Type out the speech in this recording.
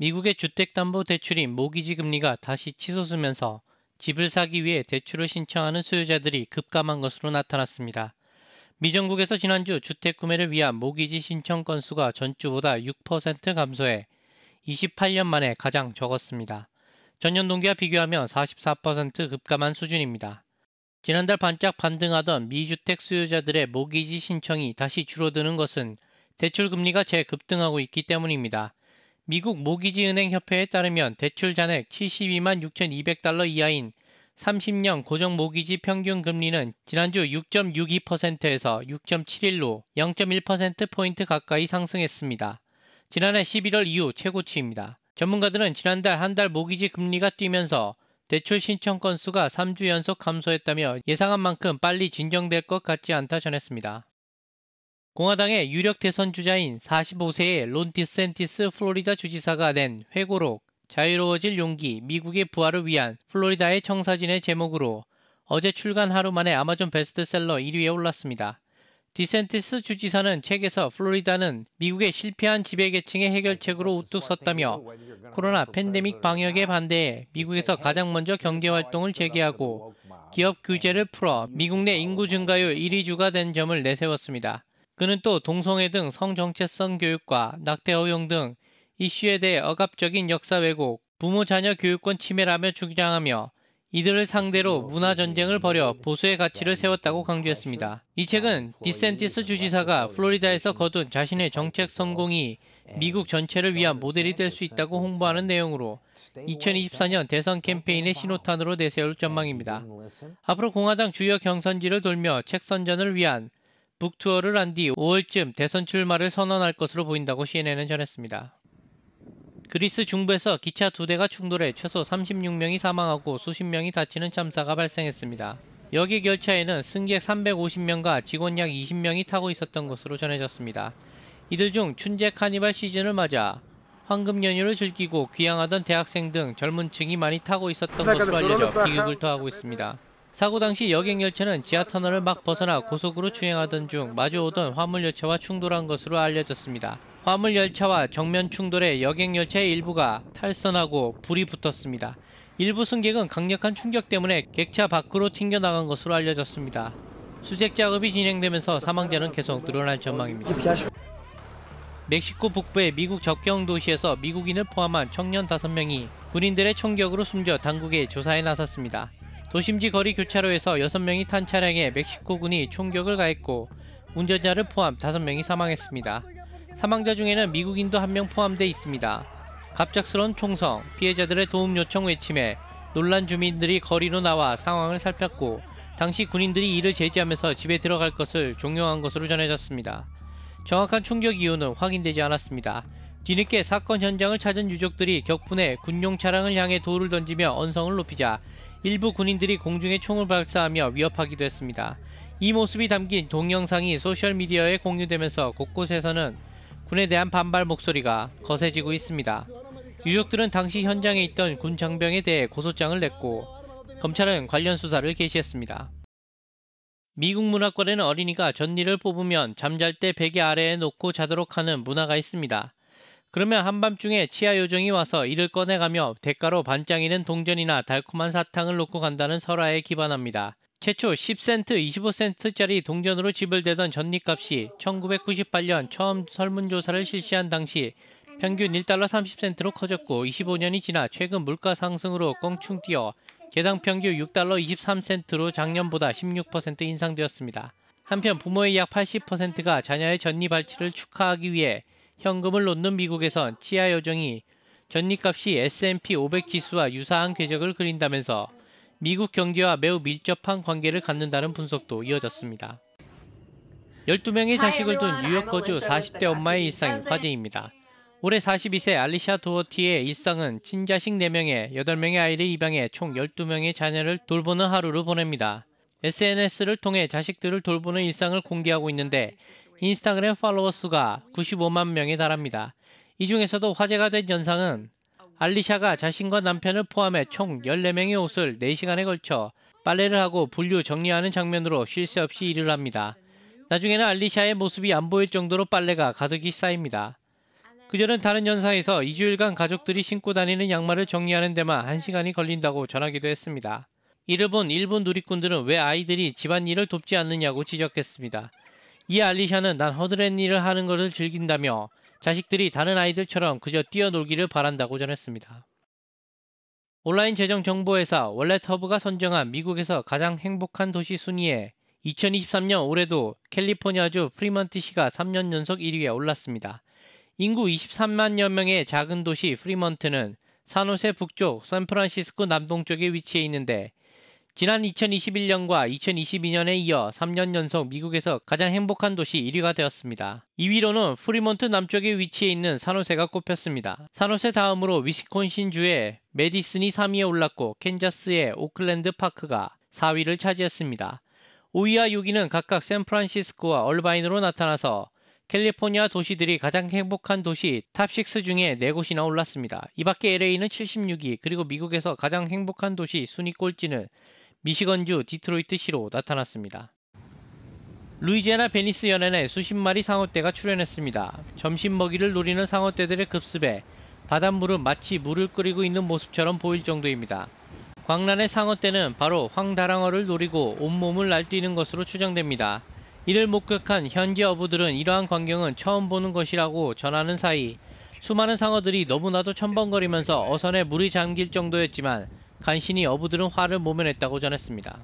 미국의 주택담보대출인 모기지 금리가 다시 치솟으면서 집을 사기 위해 대출을 신청하는 수요자들이 급감한 것으로 나타났습니다. 미정국에서 지난주 주택 구매를 위한 모기지 신청 건수가 전주보다 6% 감소해 28년 만에 가장 적었습니다. 전년 동기와 비교하면 44% 급감한 수준입니다. 지난달 반짝 반등하던 미주택 수요자들의 모기지 신청이 다시 줄어드는 것은 대출 금리가 재급등하고 있기 때문입니다. 미국 모기지은행협회에 따르면 대출 잔액 72만 6,200달러 이하인 30년 고정 모기지 평균 금리는 지난주 6.62%에서 6.71로 0.1%포인트 가까이 상승했습니다. 지난해 11월 이후 최고치입니다. 전문가들은 지난달 한 달 모기지 금리가 뛰면서 대출 신청 건수가 3주 연속 감소했다며 예상한 만큼 빨리 진정될 것 같지 않다 전했습니다. 공화당의 유력 대선 주자인 45세의 론 디센티스 플로리다 주지사가 낸 회고록 자유로워질 용기 미국의 부활을 위한 플로리다의 청사진의 제목으로 어제 출간 하루 만에 아마존 베스트셀러 1위에 올랐습니다. 디센티스 주지사는 책에서 플로리다는 미국의 실패한 지배계층의 해결책으로 우뚝 섰다며 코로나 팬데믹 방역에 반대해 미국에서 가장 먼저 경제활동을 재개하고 기업 규제를 풀어 미국 내 인구 증가율 1위 주가 된 점을 내세웠습니다. 그는 또 동성애 등 성정체성 교육과 낙태 허용 등 이슈에 대해 억압적인 역사 왜곡, 부모 자녀 교육권 침해라며 주장하며 이들을 상대로 문화 전쟁을 벌여 보수의 가치를 세웠다고 강조했습니다. 이 책은 디센티스 주지사가 플로리다에서 거둔 자신의 정책 성공이 예, 미국 전체를 위한 모델이 될 수 있다고 홍보하는 내용으로 2024년 대선 캠페인의 신호탄으로 내세울 전망입니다. 앞으로 공화당 주요 경선지를 돌며 책 선전을 위한 북투어를 한 뒤 5월쯤 대선 출마를 선언할 것으로 보인다고 CNN은 전했습니다. 그리스 중부에서 기차 두 대가 충돌해 최소 36명이 사망하고 수십 명이 다치는 참사가 발생했습니다. 여기결차에는 승객 350명과 직원 약 20명이 타고 있었던 것으로 전해졌습니다. 이들 중 춘제 카니발 시즌을 맞아 황금 연휴를 즐기고 귀향하던 대학생 등 젊은 층이 많이 타고 있었던 것으로 알려져 비극을 더하고 있습니다. 사고 당시 여객 열차는 지하 터널을 막 벗어나 고속으로 주행하던 중 마주오던 화물 열차와 충돌한 것으로 알려졌습니다. 화물 열차와 정면 충돌해 여객 열차의 일부가 탈선하고 불이 붙었습니다. 일부 승객은 강력한 충격 때문에 객차 밖으로 튕겨나간 것으로 알려졌습니다. 수색 작업이 진행되면서 사망자는 계속 늘어날 전망입니다. 멕시코 북부의 미국 접경 도시에서 미국인을 포함한 청년 5명이 군인들의 총격으로 숨져 당국에 조사에 나섰습니다. 도심지 거리 교차로에서 6명이 탄 차량에 멕시코군이 총격을 가했고 운전자를 포함 5명이 사망했습니다. 사망자 중에는 미국인도 한 명 포함돼 있습니다. 갑작스런 총성, 피해자들의 도움 요청 외침에 논란 주민들이 거리로 나와 상황을 살폈고 당시 군인들이 이를 제지하면서 집에 들어갈 것을 종용한 것으로 전해졌습니다. 정확한 총격 이유는 확인되지 않았습니다. 뒤늦게 사건 현장을 찾은 유족들이 격분해 군용 차량을 향해 돌을 던지며 언성을 높이자 일부 군인들이 공중에 총을 발사하며 위협하기도 했습니다. 이 모습이 담긴 동영상이 소셜미디어에 공유되면서 곳곳에서는 군에 대한 반발 목소리가 거세지고 있습니다. 유족들은 당시 현장에 있던 군 장병에 대해 고소장을 냈고 검찰은 관련 수사를 개시했습니다. 미국 문화권에는 어린이가 전니를 뽑으면 잠잘 때 베개 아래에 놓고 자도록 하는 문화가 있습니다. 그러면 한밤중에 치아 요정이 와서 이를 꺼내가며 대가로 반짝이는 동전이나 달콤한 사탕을 놓고 간다는 설화에 기반합니다. 최초 10센트, 25센트짜리 동전으로 지불되던 전리값이 1998년 처음 설문조사를 실시한 당시 평균 1달러 30센트로 커졌고 25년이 지나 최근 물가 상승으로 껑충 뛰어 개당 평균 6달러 23센트로 작년보다 16% 인상되었습니다. 한편 부모의 약 80%가 자녀의 전리 발치를 축하하기 위해 현금을 놓는 미국에선 치아 요정이 전리값이 S&P 500 지수와 유사한 궤적을 그린다면서 미국 경제와 매우 밀접한 관계를 갖는다는 분석도 이어졌습니다. 12명의 자식을 둔 뉴욕 거주 40대 엄마의 일상이 화제입니다. 올해 42세 알리샤 도어티의 일상은 친자식 4명에 8명의 아이를 입양해 총 12명의 자녀를 돌보는 하루를 보냅니다. SNS를 통해 자식들을 돌보는 일상을 공개하고 있는데 인스타그램 팔로워 수가 95만 명에 달합니다. 이 중에서도 화제가 된 현상은 알리샤가 자신과 남편을 포함해 총 14명의 옷을 4시간에 걸쳐 빨래를 하고 분류 정리하는 장면으로 쉴 새 없이 일을 합니다. 나중에는 알리샤의 모습이 안 보일 정도로 빨래가 가득히 쌓입니다. 그녀는 다른 연상에서 2주일간 가족들이 신고 다니는 양말을 정리하는 데만 1시간이 걸린다고 전하기도 했습니다. 이를 본 일본 누리꾼들은 왜 아이들이 집안일을 돕지 않느냐고 지적했습니다. 이 알리샤는 난 허드렛 일을 하는 것을 즐긴다며 자식들이 다른 아이들처럼 그저 뛰어놀기를 바란다고 전했습니다. 온라인 재정 정보회사 월렛허브가 선정한 미국에서 가장 행복한 도시 순위에 2023년 올해도 캘리포니아주 프리먼트시가 3년 연속 1위에 올랐습니다. 인구 23만여 명의 작은 도시 프리먼트는 산호세 북쪽, 샌프란시스코 남동쪽에 위치해 있는데 지난 2021년과 2022년에 이어 3년 연속 미국에서 가장 행복한 도시 1위가 되었습니다. 2위로는 프리몬트 남쪽에 위치해 있는 산호세가 꼽혔습니다. 산호세 다음으로 위스콘신주의 메디슨이 3위에 올랐고 캔자스의 오클랜드 파크가 4위를 차지했습니다. 5위와 6위는 각각 샌프란시스코와 얼바인으로 나타나서 캘리포니아 도시들이 가장 행복한 도시 탑6 중에 4곳이나 올랐습니다. 이 밖에 LA는 76위, 그리고 미국에서 가장 행복한 도시 순위 꼴찌는 미시건주 디트로이트시로 나타났습니다. 루이지애나 베니스 연안에 수십 마리 상어떼가 출현했습니다. 점심 먹이를 노리는 상어떼들의 급습에 바닷물은 마치 물을 끓이고 있는 모습처럼 보일 정도입니다. 광란의 상어떼는 바로 황다랑어를 노리고 온몸을 날뛰는 것으로 추정됩니다. 이를 목격한 현지 어부들은 이러한 광경은 처음 보는 것이라고 전하는 사이 수많은 상어들이 너무나도 첨벙거리면서 어선에 물이 잠길 정도였지만 간신히 어부들은 화를 모면했다고 전했습니다.